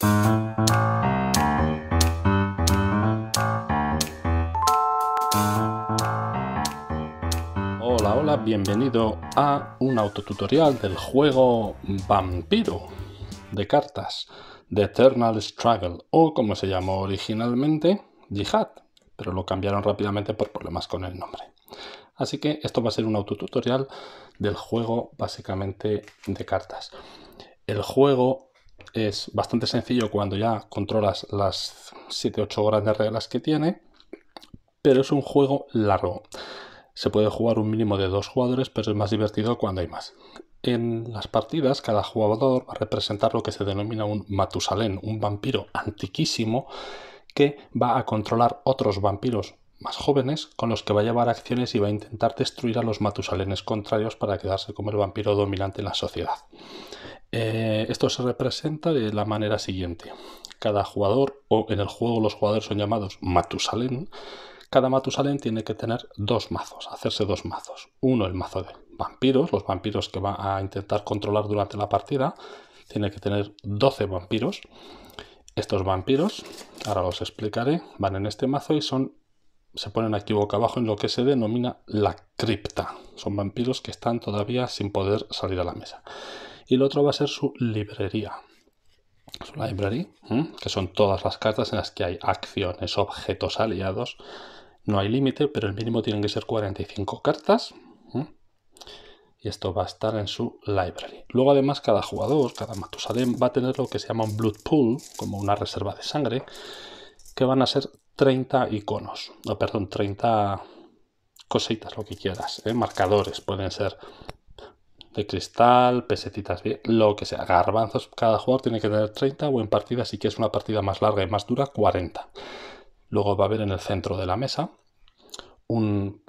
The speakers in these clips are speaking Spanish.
Hola, hola, bienvenido a un autotutorial del juego Vampiro de cartas de Eternal Struggle o como se llamó originalmente Jihad, pero lo cambiaron rápidamente por problemas con el nombre. Así que esto va a ser un autotutorial del juego básicamente de cartas. El juego es bastante sencillo cuando ya controlas las 7-8 grandes reglas que tiene, pero es un juego largo. Se puede jugar un mínimo de dos jugadores, pero es más divertido cuando hay más. En las partidas, cada jugador va a representar lo que se denomina un Matusalén, un vampiro antiquísimo que va a controlar otros vampiros más jóvenes con los que va a llevar acciones y va a intentar destruir a los Matusalenes contrarios para quedarse como el vampiro dominante en la sociedad. Eh, esto se representa de la manera siguiente. Cada jugador, o en el juego los jugadores son llamados Matusalén, cada Matusalén tiene que tener dos mazos, hacerse dos mazos. Uno, el mazo de vampiros, los vampiros que va a intentar controlar durante la partida, tiene que tener 12 vampiros. Estos vampiros, ahora los explicaré, van en este mazo y son se ponen aquí boca abajo en lo que se denomina la cripta. Son vampiros que están todavía sin poder salir a la mesa y el otro va a ser su librería. Su library, que son todas las cartas en las que hay acciones, objetos aliados. No hay límite, pero el mínimo tienen que ser 45 cartas. Y esto va a estar en su library. Luego, además, cada jugador, cada Matusalem, va a tener lo que se llama un Blood Pool, como una reserva de sangre, que van a ser 30 iconos, no perdón, 30 cositas, lo que quieras, ¿eh? marcadores, pueden ser de cristal, pesetitas, lo que sea, garbanzos. Cada jugador tiene que tener 30 o en partida, si es una partida más larga y más dura, 40. Luego va a haber en el centro de la mesa un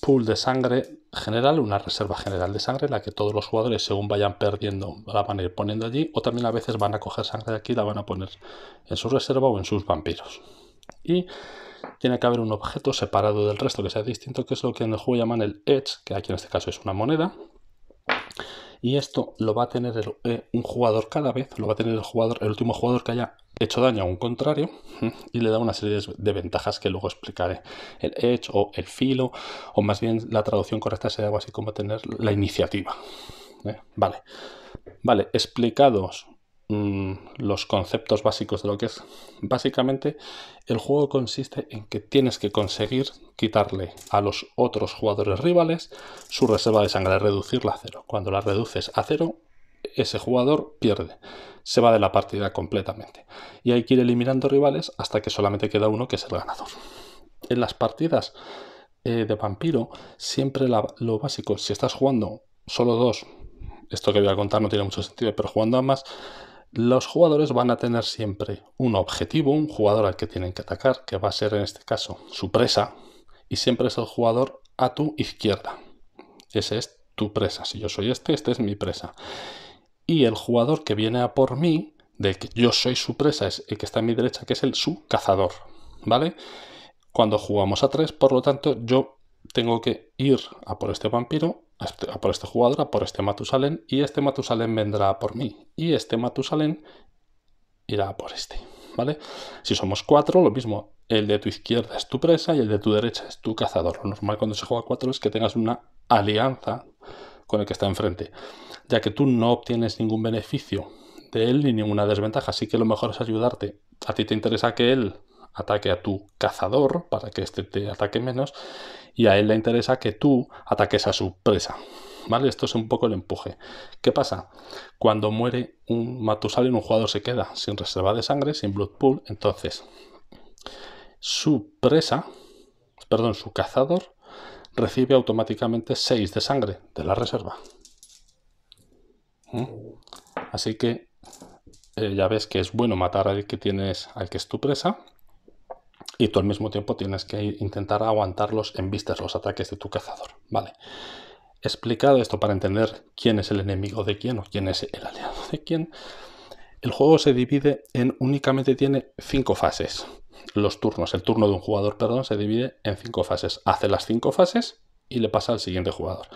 pool de sangre general, una reserva general de sangre, la que todos los jugadores, según vayan perdiendo, la van a ir poniendo allí, o también a veces van a coger sangre de aquí la van a poner en su reserva o en sus vampiros. Y tiene que haber un objeto separado del resto que sea distinto, que es lo que en el juego llaman el edge, que aquí en este caso es una moneda, y esto lo va a tener eh, un jugador cada vez, lo va a tener el, jugador, el último jugador que haya hecho daño a un contrario y le da una serie de ventajas que luego explicaré. El edge o el filo, o más bien la traducción correcta sería algo así como tener la iniciativa. Eh, vale, vale, explicados Mm, los conceptos básicos de lo que es. Básicamente, el juego consiste en que tienes que conseguir quitarle a los otros jugadores rivales su reserva de sangre, reducirla a cero. Cuando la reduces a cero, ese jugador pierde, se va de la partida completamente. Y hay que ir eliminando rivales hasta que solamente queda uno que es el ganador. En las partidas eh, de vampiro, siempre lo básico, si estás jugando solo dos, esto que voy a contar no tiene mucho sentido, pero jugando a más, los jugadores van a tener siempre un objetivo, un jugador al que tienen que atacar, que va a ser en este caso su presa, y siempre es el jugador a tu izquierda. Ese es tu presa. Si yo soy este, este es mi presa. Y el jugador que viene a por mí, de que yo soy su presa, es el que está a mi derecha, que es el su cazador. ¿Vale? Cuando jugamos a tres, por lo tanto, yo tengo que ir a por este vampiro este, por este jugador, por este Matusalén, y este Matusalén vendrá por mí, y este Matusalén irá por este. ¿Vale? Si somos cuatro, lo mismo, el de tu izquierda es tu presa y el de tu derecha es tu cazador. Lo normal cuando se juega cuatro es que tengas una alianza con el que está enfrente, ya que tú no obtienes ningún beneficio de él ni ninguna desventaja, así que lo mejor es ayudarte. A ti te interesa que él ataque a tu cazador para que éste te ataque menos y a él le interesa que tú ataques a su presa. ¿Vale? Esto es un poco el empuje. ¿Qué pasa? Cuando muere un Matusalén, un jugador se queda sin reserva de sangre, sin Blood Pool, entonces su presa, perdón, su cazador recibe automáticamente 6 de sangre de la reserva. ¿Mm? Así que eh, ya ves que es bueno matar al que tienes, al que es tu presa, y tú al mismo tiempo tienes que intentar aguantarlos en vistas los ataques de tu cazador, ¿vale? Explicado esto para entender quién es el enemigo de quién o quién es el aliado de quién, el juego se divide en únicamente tiene cinco fases. Los turnos, el turno de un jugador, perdón, se divide en cinco fases. Hace las cinco fases y le pasa al siguiente jugador.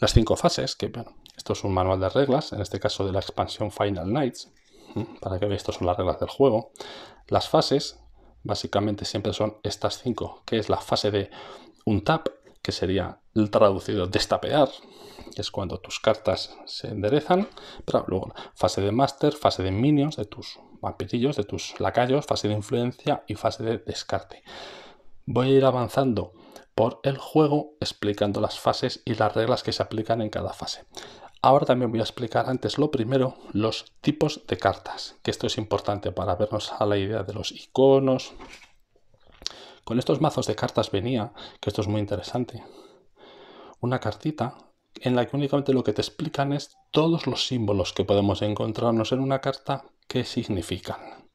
Las cinco fases, que bueno, esto es un manual de reglas, en este caso de la expansión Final Nights, para que veáis, estas son las reglas del juego. Las fases, básicamente siempre son estas cinco, que es la fase de un tap, que sería el traducido destapear, que es cuando tus cartas se enderezan, pero luego fase de máster, fase de minions, de tus vampirillos, de tus lacayos, fase de influencia y fase de descarte. Voy a ir avanzando por el juego explicando las fases y las reglas que se aplican en cada fase. Ahora también voy a explicar antes lo primero, los tipos de cartas, que esto es importante para vernos a la idea de los iconos. Con estos mazos de cartas venía, que esto es muy interesante, una cartita en la que únicamente lo que te explican es todos los símbolos que podemos encontrarnos en una carta, qué significan,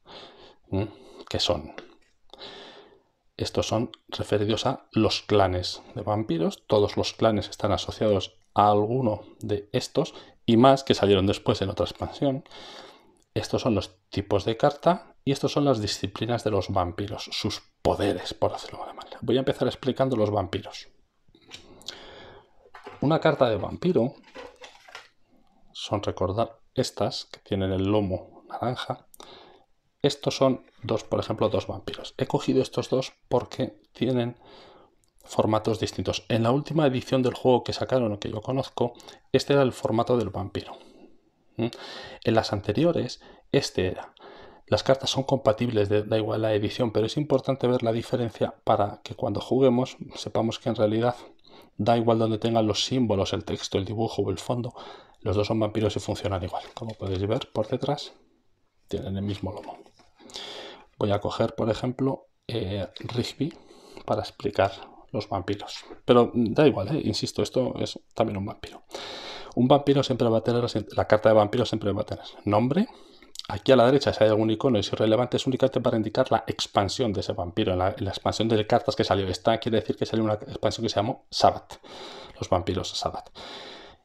qué son. Estos son referidos a los clanes de vampiros. Todos los clanes están asociados alguno de estos y más que salieron después en otra expansión. Estos son los tipos de carta y estos son las disciplinas de los vampiros, sus poderes, por hacerlo de manera. Voy a empezar explicando los vampiros. Una carta de vampiro son, recordar, estas que tienen el lomo naranja. Estos son dos, por ejemplo, dos vampiros. He cogido estos dos porque tienen formatos distintos. En la última edición del juego que sacaron, que yo conozco, este era el formato del vampiro. En las anteriores, este era. Las cartas son compatibles, da igual la edición, pero es importante ver la diferencia para que cuando juguemos sepamos que en realidad da igual donde tengan los símbolos, el texto, el dibujo o el fondo, los dos son vampiros y funcionan igual. Como podéis ver por detrás, tienen el mismo lomo. Voy a coger, por ejemplo, eh, Rigby para explicar los vampiros. Pero da igual, ¿eh? insisto, esto es también un vampiro. Un vampiro siempre va a tener, la carta de vampiro siempre va a tener nombre. Aquí a la derecha, si hay algún icono y es irrelevante, es únicamente para indicar la expansión de ese vampiro. la, expansión de cartas que salió, esta quiere decir que salió una expansión que se llamó Sabbath, los vampiros Sabbat.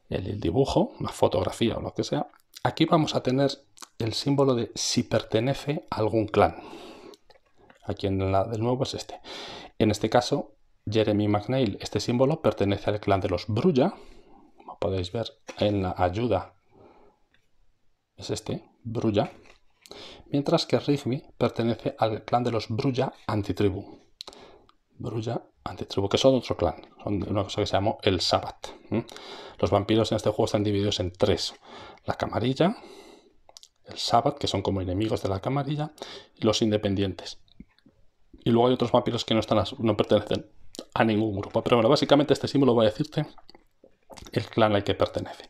El, dibujo, la fotografía o lo que sea. Aquí vamos a tener el símbolo de si pertenece a algún clan. Aquí en la del nuevo es este. En este caso, Jeremy McNeil. Este símbolo pertenece al clan de los Brulla, como podéis ver en la ayuda. Es este, Brulla. Mientras que Rigby pertenece al clan de los Brulla Antitribu. Brulla Antitribu, que son otro clan, son una cosa que se llama el Sabbat. Los vampiros en este juego están divididos en tres. La camarilla, el Sabbat, que son como enemigos de la camarilla, y los independientes. Y luego hay otros vampiros que no, están, no pertenecen a ningún grupo. Pero bueno, básicamente este símbolo va a decirte el clan al que pertenece.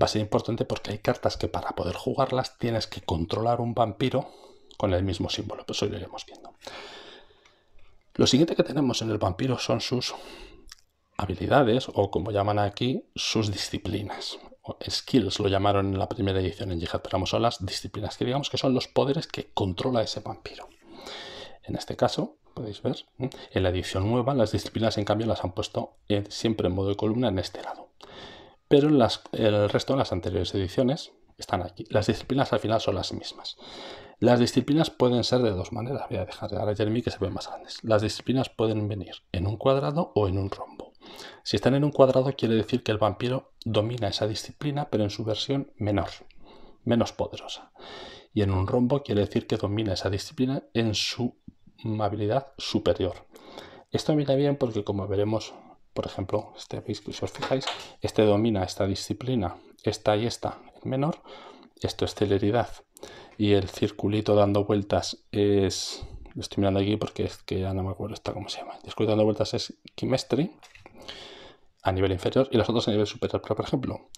Va a ser importante porque hay cartas que para poder jugarlas tienes que controlar un vampiro con el mismo símbolo. Pues hoy lo iremos viendo. Lo siguiente que tenemos en el vampiro son sus habilidades o como llaman aquí, sus disciplinas. skills lo llamaron en la primera edición en Jihad, pero vamos a las disciplinas, que digamos que son los poderes que controla ese vampiro. En este caso, podéis ver. ¿eh? En la edición nueva, las disciplinas en cambio las han puesto eh, siempre en modo de columna en este lado. Pero el resto de las anteriores ediciones están aquí. Las disciplinas al final son las mismas. Las disciplinas pueden ser de dos maneras. Voy a dejar a Jeremy que se ve más grandes. Las disciplinas pueden venir en un cuadrado o en un rombo. Si están en un cuadrado quiere decir que el vampiro domina esa disciplina pero en su versión menor, menos poderosa. Y en un rombo quiere decir que domina esa disciplina en su habilidad superior. Esto viene bien porque como veremos, por ejemplo, este, si os fijáis, este domina esta disciplina, esta y esta en menor, esto es celeridad y el circulito dando vueltas es... Lo estoy mirando aquí porque es que ya no me acuerdo cómo se llama. El dando vueltas es quimestri a nivel inferior y los otros a nivel superior. Pero, por ejemplo,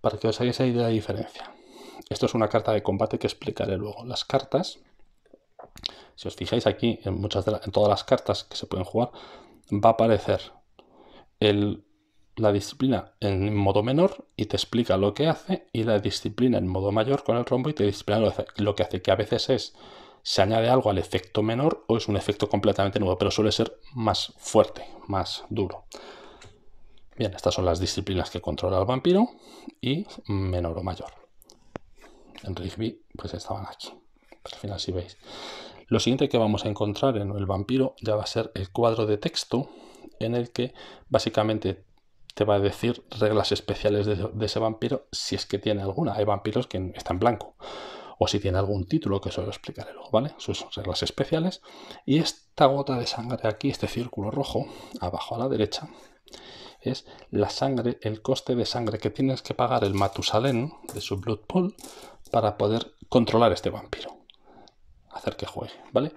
para que os hagáis idea de la diferencia, esto es una carta de combate que explicaré luego. Las cartas si os fijáis aquí, en, todas las cartas que se pueden jugar, va a aparecer la disciplina en modo menor y te explica lo que hace, y la disciplina en modo mayor con el rombo y te disciplina lo, que hace, que a veces es se añade algo al efecto menor o es un efecto completamente nuevo, pero suele ser más fuerte, más duro. Bien, estas son las disciplinas que controla el vampiro y menor o mayor. En Rigby pues estaban aquí al final si veis. Lo siguiente que vamos a encontrar en el vampiro ya va a ser el cuadro de texto en el que básicamente te va a decir reglas especiales de, ese vampiro si es que tiene alguna. Hay vampiros que están en blanco o si tiene algún título que os lo explicaré luego, ¿vale? Sus reglas especiales. Y esta gota de sangre aquí, este círculo rojo, abajo a la derecha, es la sangre, el coste de sangre que tienes que pagar el Matusalén de su Blood Pool para poder controlar este vampiro hacer que juegue, ¿vale?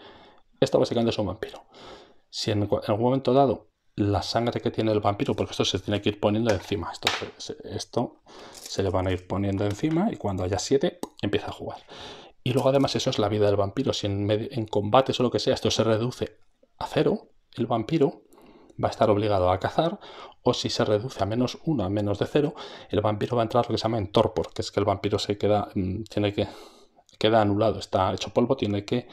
Esto básicamente es un vampiro. Si en, algún momento dado la sangre que tiene el vampiro, porque esto se tiene que ir poniendo encima. Esto se, le van a ir poniendo encima y cuando haya 7 empieza a jugar. Y luego además eso es la vida del vampiro. Si en, combate combates o lo que sea esto se reduce a cero, el vampiro va a estar obligado a cazar o si se reduce a menos uno, a menos de cero, el vampiro va a entrar lo que se llama en torpor, que es que el vampiro se queda, mm, tiene que queda anulado, está hecho polvo, tiene que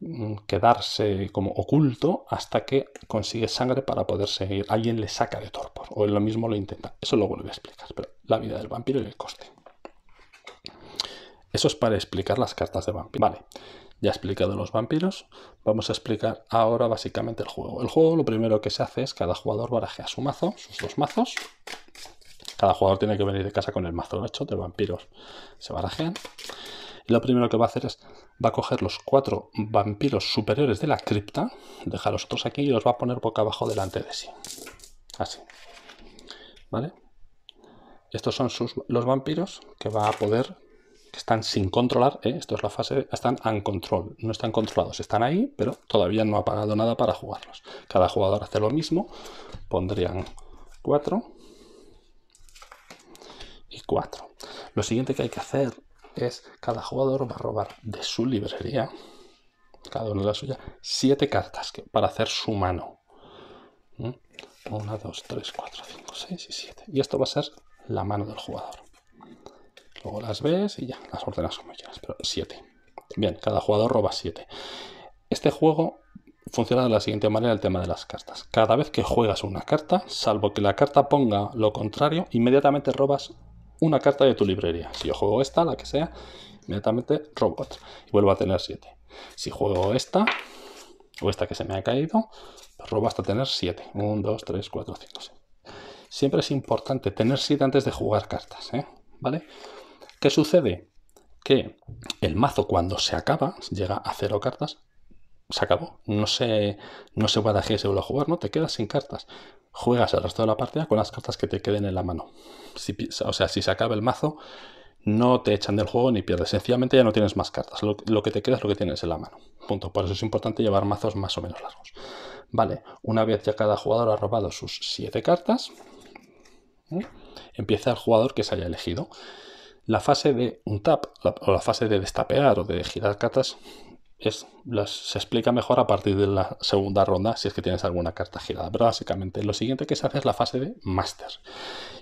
mm, quedarse como oculto hasta que consigue sangre para poder seguir. Alguien le saca de torpor o él lo mismo lo intenta. Eso lo voy a explicar, pero la vida del vampiro y el coste. Eso es para explicar las cartas de vampiro. Vale, ya he explicado los vampiros. Vamos a explicar ahora básicamente el juego. El juego lo primero que se hace es cada jugador barajea su mazo, sus dos mazos. Cada jugador tiene que venir de casa con el mazo hecho de vampiros. Se barajean lo primero que va a hacer es, va a coger los cuatro vampiros superiores de la cripta, deja los otros aquí y los va a poner boca abajo delante de sí. Así. ¿Vale? Estos son los vampiros que va a poder, que están sin controlar, ¿eh? esto es la fase, están control, no están controlados, están ahí, pero todavía no ha pagado nada para jugarlos. Cada jugador hace lo mismo, pondrían cuatro y cuatro. Lo siguiente que hay que hacer es cada jugador va a robar de su librería, cada uno de la suya, siete cartas para hacer su mano. 1, ¿Mm? dos, tres, cuatro, 5, seis y siete. Y esto va a ser la mano del jugador. Luego las ves y ya, las ordenas como quieras, pero siete. Bien, cada jugador roba siete. Este juego funciona de la siguiente manera el tema de las cartas. Cada vez que juegas una carta, salvo que la carta ponga lo contrario, inmediatamente robas una carta de tu librería. Si yo juego esta, la que sea, inmediatamente robot. Y vuelvo a tener 7. Si juego esta, o esta que se me ha caído, robo hasta tener 7. 1, 2, 3, 4, 5, 6. Siempre es importante tener siete antes de jugar cartas. ¿eh? ¿Vale? ¿Qué sucede? Que el mazo cuando se acaba, llega a cero cartas, se acabó. No se, no se a y se vuelve a jugar, ¿no? Te quedas sin cartas juegas el resto de la partida con las cartas que te queden en la mano. Si, o sea, si se acaba el mazo, no te echan del juego ni pierdes. Sencillamente ya no tienes más cartas. Lo, que te queda es lo que tienes en la mano. Punto. Por eso es importante llevar mazos más o menos largos. Vale, una vez ya cada jugador ha robado sus siete cartas, ¿eh? empieza el jugador que se haya elegido. La fase de un tap, o la fase de destapear o de girar cartas, se explica mejor a partir de la segunda ronda si es que tienes alguna carta girada. Pero básicamente lo siguiente que se hace es la fase de máster.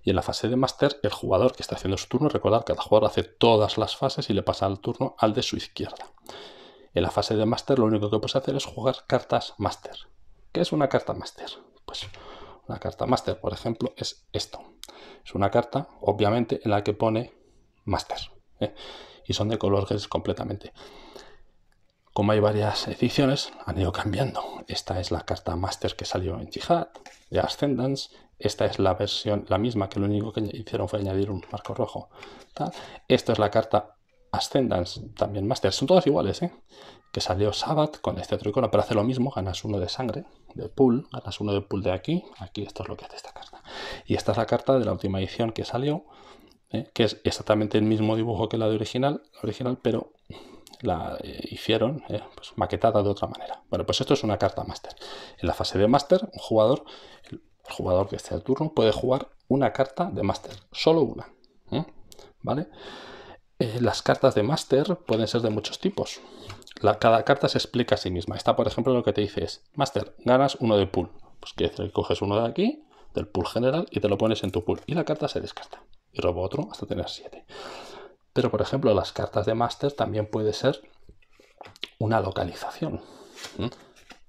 Y en la fase de máster, el jugador que está haciendo su turno, recordad que cada jugador hace todas las fases y le pasa el turno al de su izquierda. En la fase de máster lo único que puedes hacer es jugar cartas máster. ¿Qué es una carta máster? Pues una carta máster, por ejemplo, es esto. Es una carta, obviamente, en la que pone máster. ¿eh? Y son de color gris completamente como hay varias ediciones, han ido cambiando. Esta es la carta Master que salió en Jihad, de Ascendance. Esta es la versión, la misma, que lo único que hicieron fue añadir un marco rojo. Esta es la carta Ascendance, también Master. Son todas iguales, ¿eh? Que salió Sabbath con este otro icono, pero hace lo mismo. Ganas uno de sangre, de pool. Ganas uno de pool de aquí. Aquí esto es lo que hace esta carta. Y esta es la carta de la última edición que salió, ¿eh? que es exactamente el mismo dibujo que la de original, original pero la eh, hicieron eh, pues, maquetada de otra manera. Bueno, pues esto es una carta máster. En la fase de máster, un jugador, el jugador que esté al turno, puede jugar una carta de máster, solo una. ¿eh? ¿Vale? las cartas de máster pueden ser de muchos tipos. cada carta se explica a sí misma. está por ejemplo, lo que te dice es, máster, ganas uno de pool. Pues quiere decir que coges uno de aquí, del pool general, y te lo pones en tu pool. Y la carta se descarta. Y robo otro hasta tener siete. Pero, por ejemplo, las cartas de máster también puede ser una localización.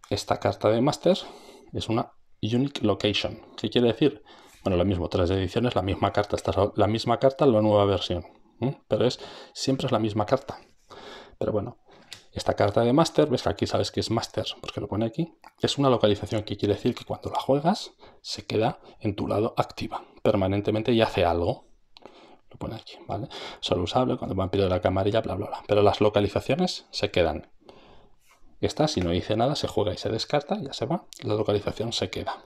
Esta carta de máster es una unique location. ¿Qué quiere decir? Bueno, lo mismo, tres ediciones, la misma carta. Esta la misma carta, la nueva versión. Pero es siempre es la misma carta. Pero bueno, esta carta de máster, ves que aquí sabes que es máster, porque pues lo pone aquí, es una localización que quiere decir que cuando la juegas se queda en tu lado activa permanentemente y hace algo lo pone aquí, ¿vale? Solo usable cuando vampiro vampiro de la camarilla, bla, bla, bla. Pero las localizaciones se quedan. Esta, si no dice nada, se juega y se descarta, ya se va. La localización se queda.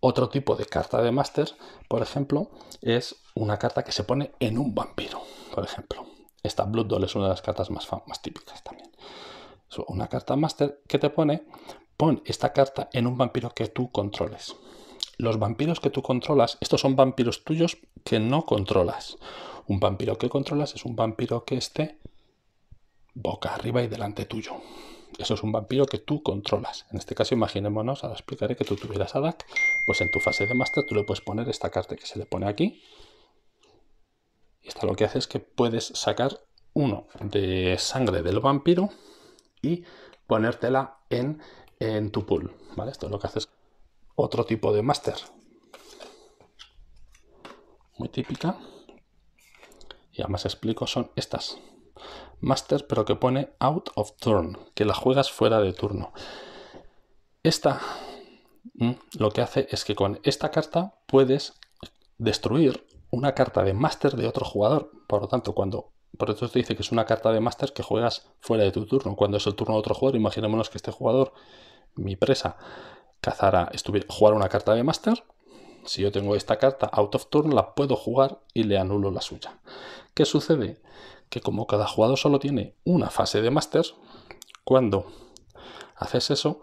Otro tipo de carta de máster, por ejemplo, es una carta que se pone en un vampiro, por ejemplo. Esta Blood Doll es una de las cartas más, más típicas también. una carta máster que te pone, pon esta carta en un vampiro que tú controles los vampiros que tú controlas, estos son vampiros tuyos que no controlas. Un vampiro que controlas es un vampiro que esté boca arriba y delante tuyo. Eso es un vampiro que tú controlas. En este caso, imaginémonos, ahora explicaré que tú tuvieras a Dak, pues en tu fase de máster tú le puedes poner esta carta que se le pone aquí. Y esto lo que hace es que puedes sacar uno de sangre del vampiro y ponértela en, en tu pool. ¿vale? Esto es lo que haces otro tipo de máster. Muy típica. Y además explico, son estas. Master, pero que pone out of turn, que la juegas fuera de turno. Esta mm, lo que hace es que con esta carta puedes destruir una carta de máster de otro jugador. Por lo tanto, cuando. Por eso te dice que es una carta de máster que juegas fuera de tu turno. Cuando es el turno de otro jugador, imaginémonos que este jugador, mi presa, cazara, jugar una carta de máster. Si yo tengo esta carta out of turn, la puedo jugar y le anulo la suya. ¿Qué sucede? Que como cada jugador solo tiene una fase de máster, cuando haces eso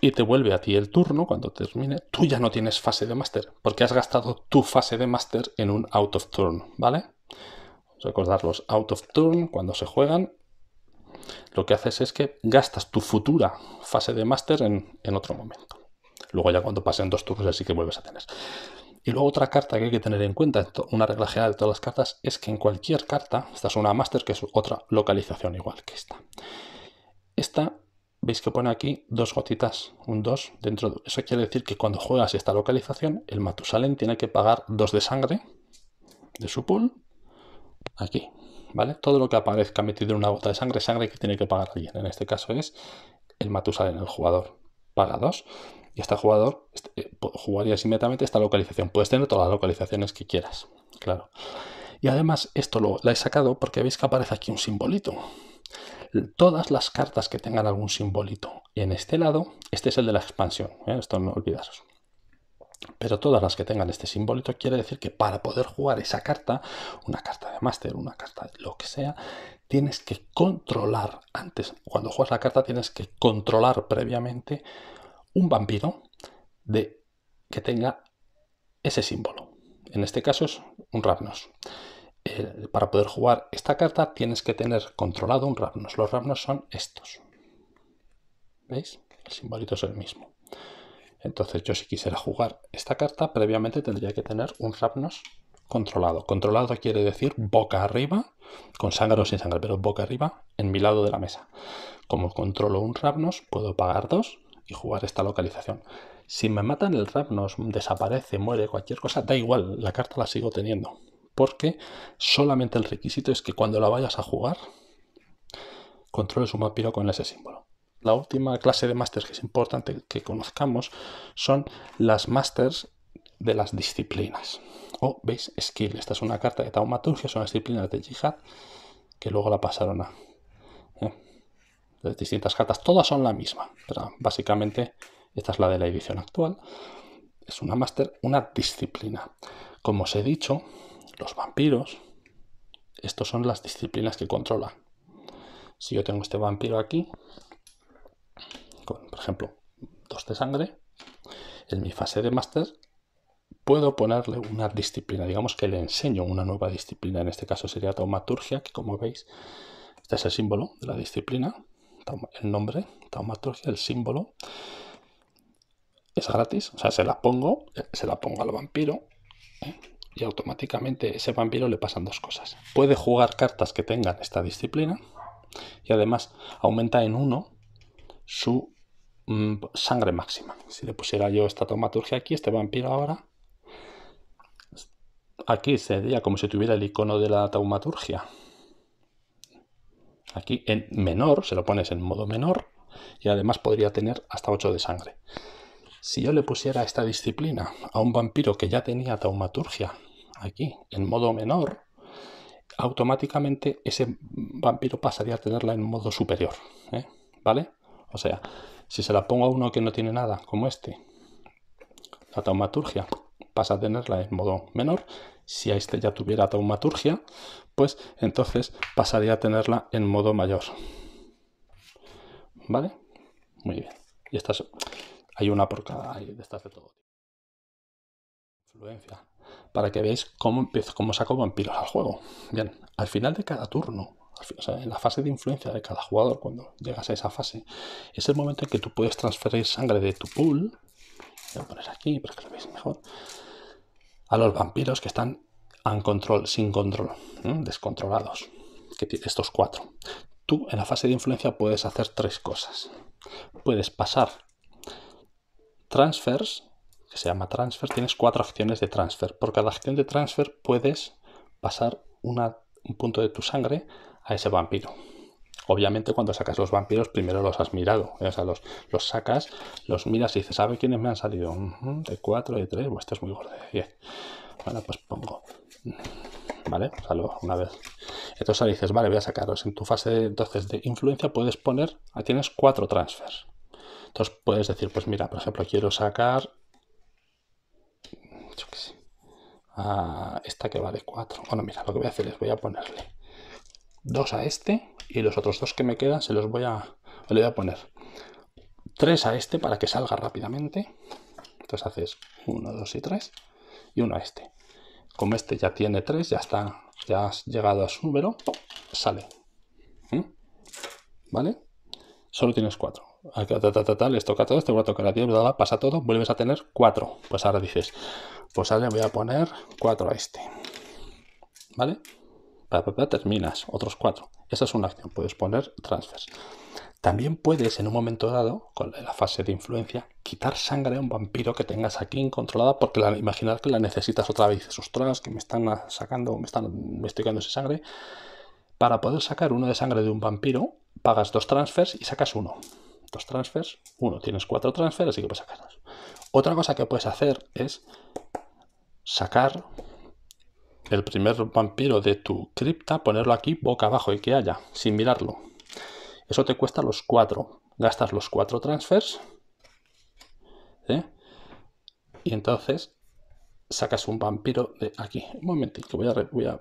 y te vuelve a ti el turno, cuando termine, tú ya no tienes fase de máster, porque has gastado tu fase de máster en un out of turn, ¿vale? Recordar los out of turn cuando se juegan lo que haces es que gastas tu futura fase de máster en, otro momento. Luego ya cuando pasen dos turnos así que vuelves a tener. Y luego otra carta que hay que tener en cuenta, una regla general de todas las cartas, es que en cualquier carta, esta es una máster que es otra localización igual que esta. Esta, veis que pone aquí dos gotitas, un 2 dentro de... Eso quiere decir que cuando juegas esta localización, el Matusalen tiene que pagar dos de sangre de su pool, aquí, ¿vale? Todo lo que aparezca metido en una gota de sangre, sangre que tiene que pagar alguien. En este caso es el en el jugador. Paga 2 y este jugador este, eh, jugaría inmediatamente esta localización. Puedes tener todas las localizaciones que quieras, claro. Y además esto lo, he sacado porque veis que aparece aquí un simbolito. Todas las cartas que tengan algún simbolito en este lado, este es el de la expansión, ¿eh? esto no olvidaros. Pero todas las que tengan este simbolito quiere decir que para poder jugar esa carta, una carta de máster, una carta de lo que sea, tienes que controlar antes, cuando juegas la carta tienes que controlar previamente un vampiro de que tenga ese símbolo. En este caso es un Ravnos. Eh, para poder jugar esta carta tienes que tener controlado un Ravnos. Los Ravnos son estos. ¿Veis? El simbolito es el mismo. Entonces yo si quisiera jugar esta carta, previamente tendría que tener un Rapnos controlado. Controlado quiere decir boca arriba, con sangre o sin sangre, pero boca arriba en mi lado de la mesa. Como controlo un Rapnos, puedo pagar dos y jugar esta localización. Si me matan el Rapnos, desaparece, muere, cualquier cosa, da igual, la carta la sigo teniendo. Porque solamente el requisito es que cuando la vayas a jugar, controles su vampiro con ese símbolo la última clase de másters que es importante que conozcamos son las másters de las disciplinas. O, veis, skill. Esta es una carta de taumaturgia, son las disciplinas de Jihad que luego la pasaron a... Eh, las distintas cartas, todas son la misma. Pero básicamente, esta es la de la edición actual. Es una máster, una disciplina. Como os he dicho, los vampiros, estos son las disciplinas que controlan. Si yo tengo este vampiro aquí, por ejemplo, dos de sangre, en mi fase de máster puedo ponerle una disciplina, digamos que le enseño una nueva disciplina, en este caso sería taumaturgia, que como veis, este es el símbolo de la disciplina, el nombre, taumaturgia, el símbolo, es gratis, o sea, se la pongo, eh, se la pongo al vampiro, eh, y automáticamente ese vampiro le pasan dos cosas. Puede jugar cartas que tengan esta disciplina y además aumenta en uno su Mm, sangre máxima. Si le pusiera yo esta taumaturgia aquí, este vampiro ahora, aquí sería como si tuviera el icono de la taumaturgia. Aquí en menor, se lo pones en modo menor, y además podría tener hasta 8 de sangre. Si yo le pusiera esta disciplina a un vampiro que ya tenía taumaturgia aquí en modo menor, automáticamente ese vampiro pasaría a tenerla en modo superior. ¿eh? ¿Vale? O sea, si se la pongo a uno que no tiene nada, como este, la taumaturgia pasa a tenerla en modo menor. Si a este ya tuviera taumaturgia, pues entonces pasaría a tenerla en modo mayor. ¿Vale? Muy bien. Y estas, hay una por cada, hay de estas de todo Influencia. Para que veáis cómo, empiezo, cómo saco vampiros al juego. Bien, al final de cada turno, en la fase de influencia de cada jugador, cuando llegas a esa fase, es el momento en que tú puedes transferir sangre de tu pool, a aquí para que lo veáis mejor, a los vampiros que están en control, sin control, descontrolados, que estos cuatro. Tú en la fase de influencia puedes hacer tres cosas. Puedes pasar transfers, que se llama transfer, tienes cuatro acciones de transfer. Por cada acción de transfer puedes pasar un punto de tu sangre a ese vampiro. Obviamente cuando sacas los vampiros primero los has mirado, o sea, los, sacas, los miras y dices, ¿sabe quiénes me han salido? De 4, de 3, pues este es muy gordo, Bien, Bueno, pues pongo, ¿vale? Salgo una vez. Entonces dices, vale, voy a sacarlos En tu fase entonces de influencia puedes poner, ahí tienes cuatro transfers. Entonces puedes decir, pues mira, por ejemplo, quiero sacar, a ah, esta que vale 4. Bueno, mira, lo que voy a hacer es, voy a ponerle dos a este y los otros dos que me quedan se los voy a, le voy a poner tres a este para que salga rápidamente. Entonces haces 1, 2 y 3, y uno a este. Como este ya tiene tres, ya está, ya has llegado a su número, sale. ¿Mm? ¿Vale? Solo tienes cuatro. les toca todo, todos, te voy a tocar a ti, pasa todo, vuelves a tener cuatro. Pues ahora dices, pues ahora voy a poner cuatro a este. ¿Vale? pa, terminas otros cuatro. Esa es una acción, puedes poner transfers. También puedes, en un momento dado, con la fase de influencia, quitar sangre a un vampiro que tengas aquí incontrolada, porque la, imaginar que la necesitas otra vez. Esos trans que me están sacando, me están, me estoy quedando esa sangre. Para poder sacar uno de sangre de un vampiro, pagas dos transfers y sacas uno. Dos transfers, uno. Tienes cuatro transfers, así que puedes sacar Otra cosa que puedes hacer es sacar el primer vampiro de tu cripta, ponerlo aquí boca abajo y que haya, sin mirarlo. Eso te cuesta los cuatro, Gastas los cuatro transfers. ¿eh? Y entonces sacas un vampiro de aquí. Un momentito, voy a, voy a...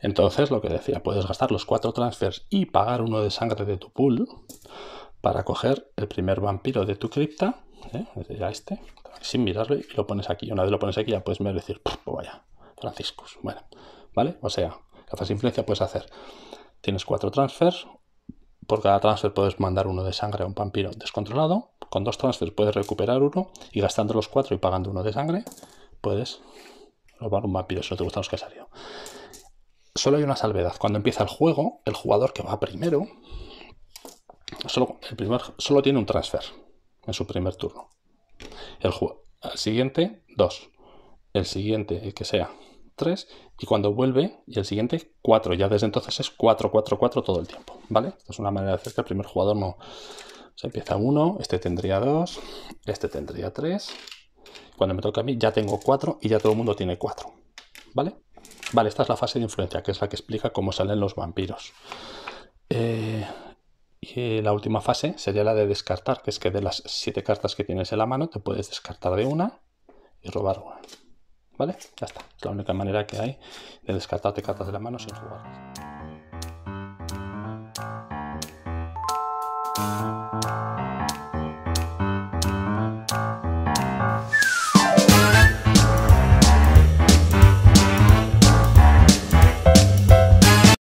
Entonces, lo que decía, puedes gastar los cuatro transfers y pagar uno de sangre de tu pool para coger el primer vampiro de tu cripta, ¿eh? ya este, sin mirarlo y lo pones aquí. Una vez lo pones aquí ya puedes decir, pues vaya, Franciscus. Bueno, ¿vale? O sea, de influencia puedes hacer. Tienes cuatro transfers. Por cada transfer puedes mandar uno de sangre a un vampiro descontrolado. Con dos transfers puedes recuperar uno. Y gastando los cuatro y pagando uno de sangre, puedes robar un vampiro si no te gustan los que salido Solo hay una salvedad. Cuando empieza el juego, el jugador que va primero solo, tiene un transfer en su primer turno. El, el siguiente, dos. El siguiente, el que sea, 3 y cuando vuelve y el siguiente 4. Ya desde entonces es 4, 4, 4 todo el tiempo, ¿vale? Esta es una manera de hacer que el primer jugador no... se empieza 1, este tendría 2, este tendría 3. Cuando me toca a mí ya tengo 4 y ya todo el mundo tiene 4, ¿vale? Vale, esta es la fase de influencia, que es la que explica cómo salen los vampiros. Eh, y la última fase sería la de descartar, que es que de las 7 cartas que tienes en la mano te puedes descartar de una y robar una. ¿Vale? Ya está. Es la única manera que hay de descartarte cartas de la mano sin jugarlas.